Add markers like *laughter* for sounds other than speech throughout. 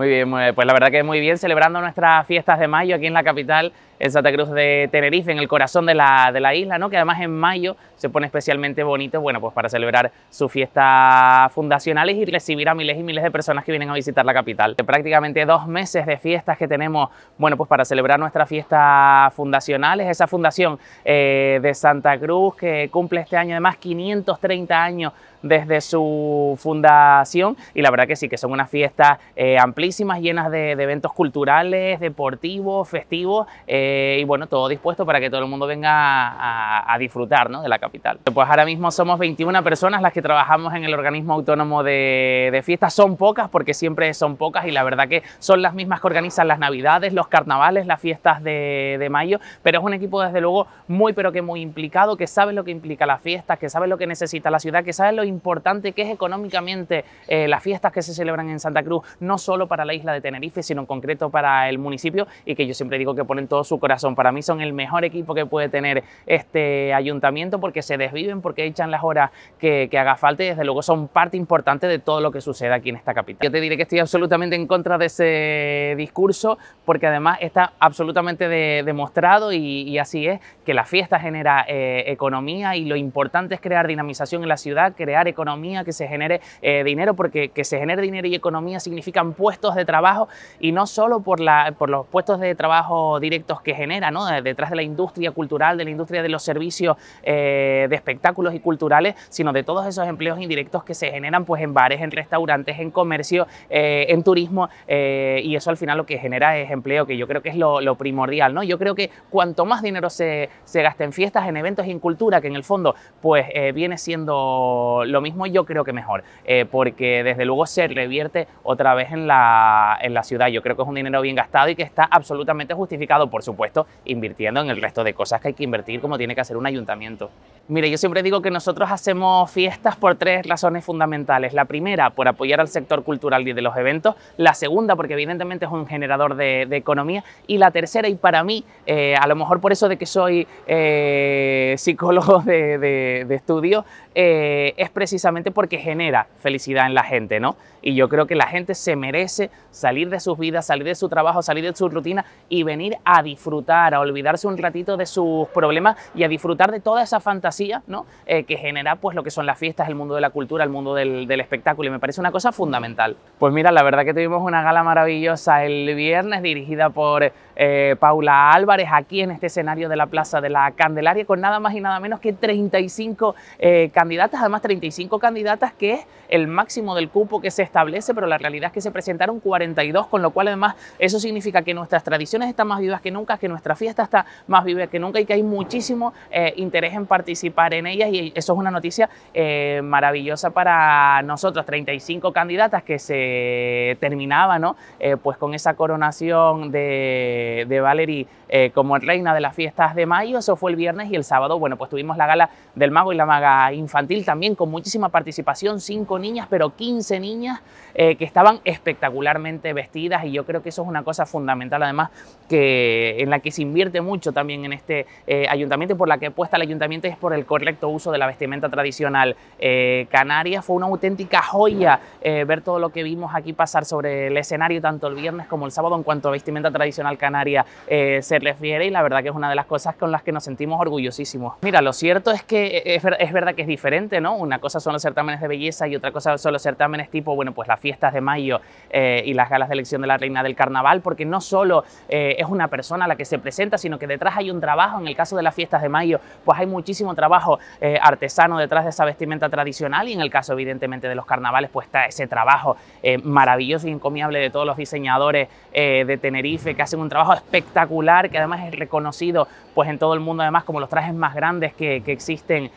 Muy bien, pues la verdad que muy bien, celebrando nuestras fiestas de mayo aquí en la capital en Santa Cruz de Tenerife, en el corazón de la, de la isla, ¿no? que además en mayo se pone especialmente bonito bueno, pues para celebrar sus fiestas fundacionales y recibir a miles y miles de personas que vienen a visitar la capital. Prácticamente dos meses de fiestas que tenemos bueno, pues para celebrar nuestras fiestas fundacionales, esa fundación eh, de Santa Cruz que cumple este año de además 530 años desde su fundación y la verdad que sí, que son unas fiestas eh, amplísimas, llenas de, eventos culturales, deportivos, festivos. Eh, eh, y bueno, todo dispuesto para que todo el mundo venga a, disfrutar ¿no? de la capital. Pues ahora mismo somos 21 personas las que trabajamos en el organismo autónomo de, fiestas. Son pocas porque siempre son pocas y la verdad que son las mismas que organizan las navidades, los carnavales, las fiestas de, mayo, pero es un equipo desde luego muy pero que muy implicado, que sabe lo que implica las fiestas, que sabe lo que necesita la ciudad, que sabe lo importante que es económicamente eh, las fiestas que se celebran en Santa Cruz, no solo para la isla de Tenerife, sino en concreto para el municipio y que yo siempre digo que ponen todo su corazón. Para mí son el mejor equipo que puede tener este ayuntamiento porque se desviven, porque echan las horas que, que haga falta y desde luego son parte importante de todo lo que sucede aquí en esta capital. Yo te diré que estoy absolutamente en contra de ese discurso porque además está absolutamente demostrado y, así es que la fiesta genera eh, economía y lo importante es crear dinamización en la ciudad, crear economía, que se genere eh, dinero porque que se genere dinero y economía significan puestos de trabajo y no solo por, la, por los puestos de trabajo directos que genera ¿no? Eh, detrás de la industria cultural, de la industria de los servicios eh, de espectáculos y culturales, sino de todos esos empleos indirectos que se generan pues, en bares, en restaurantes, en comercio, eh, en turismo, y eso al final lo que genera es empleo, que yo creo que es lo, primordial. ¿no? Yo creo que cuanto más dinero se, se gasta en fiestas, en eventos y en cultura, que en el fondo pues viene siendo lo mismo, yo creo que mejor, porque desde luego se revierte otra vez en la, en la ciudad. Yo creo que es un dinero bien gastado y que está absolutamente justificado, por supuesto invirtiendo en el resto de cosas que hay que invertir como tiene que hacer un ayuntamiento. Mire, yo siempre digo que nosotros hacemos fiestas por tres razones fundamentales. La primera, por apoyar al sector cultural y de los eventos. La segunda, porque evidentemente es un generador de, economía. Y la tercera, y para mí, eh, a lo mejor por eso de que soy eh, psicólogo de, estudio, eh, es precisamente porque genera felicidad en la gente, ¿no? Y yo creo que la gente se merece salir de sus vidas, salir de su trabajo, salir de su rutina y venir a disfrutar, a olvidarse un ratito de sus problemas y a disfrutar de toda esa fantasía ¿no? Eh, que genera pues, lo que son las fiestas, el mundo de la cultura, el mundo del, espectáculo. Y me parece una cosa fundamental. Pues mira, la verdad que tuvimos una gala maravillosa el viernes dirigida por eh, Paula Álvarez aquí en este escenario de la Plaza de la Candelaria con nada más y nada menos que 35 eh, candidatas, además 35 candidatas que es el máximo del cupo que se establece, pero la realidad es que se presentaron 42, con lo cual además eso significa que nuestras tradiciones están más vivas que nunca, que nuestra fiesta está más viva que nunca y que hay muchísimo eh, interés en participar en ellas y eso es una noticia eh, maravillosa para nosotros. 35 candidatas que se terminaban ¿no? Eh, pues con esa coronación de, de Valerie como reina de las fiestas de mayo, eso fue el viernes y el sábado, bueno, pues tuvimos la gala del mago y la maga infantil también con muchísima participación, cinco niñas, pero 15 niñas eh, que estaban espectacularmente vestidas y yo creo que eso es una cosa fundamental además que, en la que se invierte mucho también en este eh, ayuntamiento y por la que apuesta el ayuntamiento es por el correcto uso de la vestimenta tradicional eh, canaria. Fue una auténtica joya eh, ver todo lo que vimos aquí pasar sobre el escenario tanto el viernes como el sábado en cuanto a vestimenta tradicional canaria se refiere y la verdad que es una de las cosas con las que nos sentimos orgullosísimos. Mira, lo cierto es que es, es verdad que es diferente, ¿no? Una cosa son los certámenes de belleza y otra cosa son los certámenes tipo, bueno, pues las fiestas de mayo eh, y las galas de elección de la reina del carnaval, porque no solo eh, es una persona la que se presenta, sino que detrás hay un trabajo, en el caso de las fiestas de mayo, pues hay muchísimo trabajo eh, artesano detrás de esa vestimenta tradicional y en el caso evidentemente de los carnavales, pues está ese trabajo maravilloso y e encomiable de todos los diseñadores de Tenerife, que hacen un trabajo espectacular, que además es reconocido pues en todo el mundo, además como los trajes más grandes que existen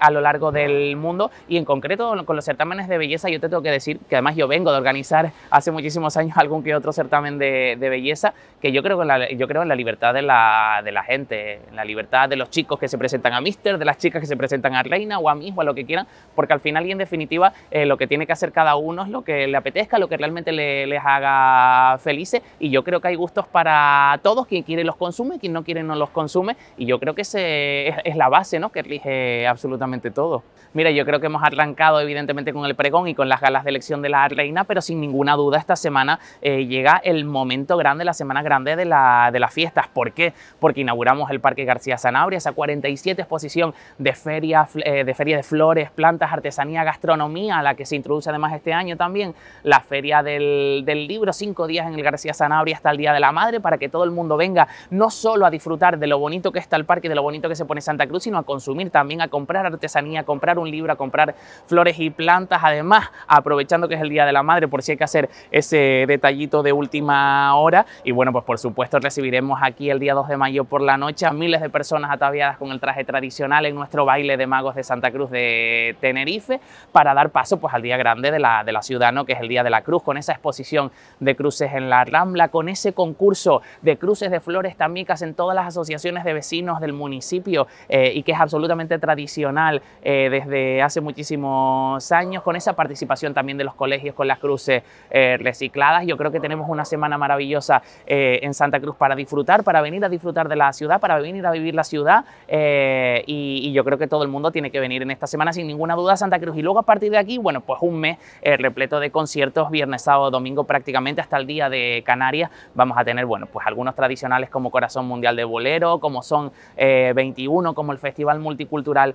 a lo largo del mundo y en concreto con los certámenes de belleza yo te tengo que decir que además yo vengo de organizar hace muchísimos años *laughs* algún que otro certamen de, belleza, que yo creo, en la, yo creo en la libertad de la, de la gente, en la libertad de los chicos que se presentan a Mister, de las chicas que se presentan a Reina o a mí o a lo que quieran, porque al final y en definitiva eh, lo que tiene que hacer cada uno es lo que le apetezca, lo que realmente les haga felices y yo creo que hay gustos para todos, quien quiere los consume, quien no quiere no los consume y yo creo que ese es, la base ¿no? que elige absolutamente todo. Mira, yo creo que hemos arrancado evidentemente con el pregón y con las galas de elección de la reina, pero sin ninguna duda esta semana eh, llega el momento grande, la semana grande de, las fiestas. ¿Por qué? Porque inauguramos el Parque García Sanabria, esa 47 exposición de feria, eh, de feria de flores, plantas, artesanía, gastronomía, a la que se introduce además este año también la Feria del, Libro, cinco días en el García Sanabria hasta el Día de la Madre, para que todo el mundo venga no solo a disfrutar de lo bonito que está el parque, de lo bonito que se pone Santa Cruz, sino a consumir también, a comprar artesanía, a comprar un libro, a comprar flores y plantas, además aprovechando que es el Día de la Madre, por si hay que hacer ese detallito de última hora. Y bueno, pues por supuesto recibiremos aquí el día 2 de mayo por la noche a miles de personas ataviadas con el traje tradicional en nuestro baile de magos de Santa Cruz de Tenerife para dar paso pues al día grande de la, de la ciudad, que es el Día de la Cruz, con esa exposición de cruces en la Rambla, con ese concurso de cruces de flores tamicas en todas las asociaciones de vecinos del municipio eh, y que es absolutamente tradicional eh, desde hace muchísimos años, con esa participación también de los colegios con las cruces eh, recicladas. Yo creo que tenemos una semana maravillosa eh, en Santa Cruz para disfrutar, para venir a disfrutar de la ciudad, para venir a vivir la ciudad eh, y, yo creo que todo el mundo tiene que venir en esta semana sin ninguna duda a Santa Cruz. Y luego a partir de aquí, bueno, pues un mes repleto de conciertos, viernes, sábado, domingo prácticamente hasta el día de Canarias. Vamos a tener, bueno, pues algunos tradicionales como Corazón Mundial de Bolero, como son 21, como el Festival Multicultural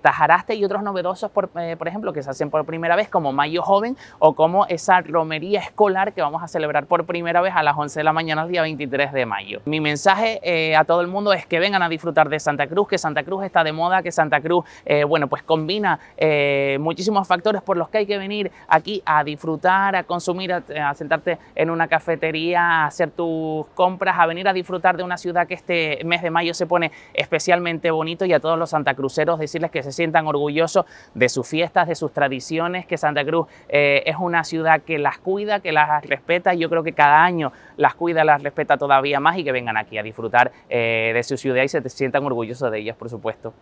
Tajaraste y otros novedosos, por, por ejemplo, que se hacen por primera vez como Mayo Joven o como esa romería escolar que vamos a celebrar por primera vez a las 11 de la mañana el día 23 de mayo. Mi mensaje eh, a todo el mundo es que vengan a disfrutar de Santa Cruz, que Santa Cruz está de moda, que Santa Cruz, eh, bueno, pues combina eh, muchísimos factores por los que hay que venir aquí a disfrutar, a consumir, a, sentarte en una cafetería, a hacer tus compras, a venir a disfrutar de una ciudad que este mes de mayo se pone especialmente bonito y a todos los santacruceros decirles que se sientan orgullosos de sus fiestas, de sus tradiciones, que Santa Cruz eh, es una ciudad que las cuida, que las respeta yo creo que cada año las cuida, las respeta todavía más y que vengan aquí a disfrutar eh, de su ciudad y se sientan orgullosos de ellas, por supuesto.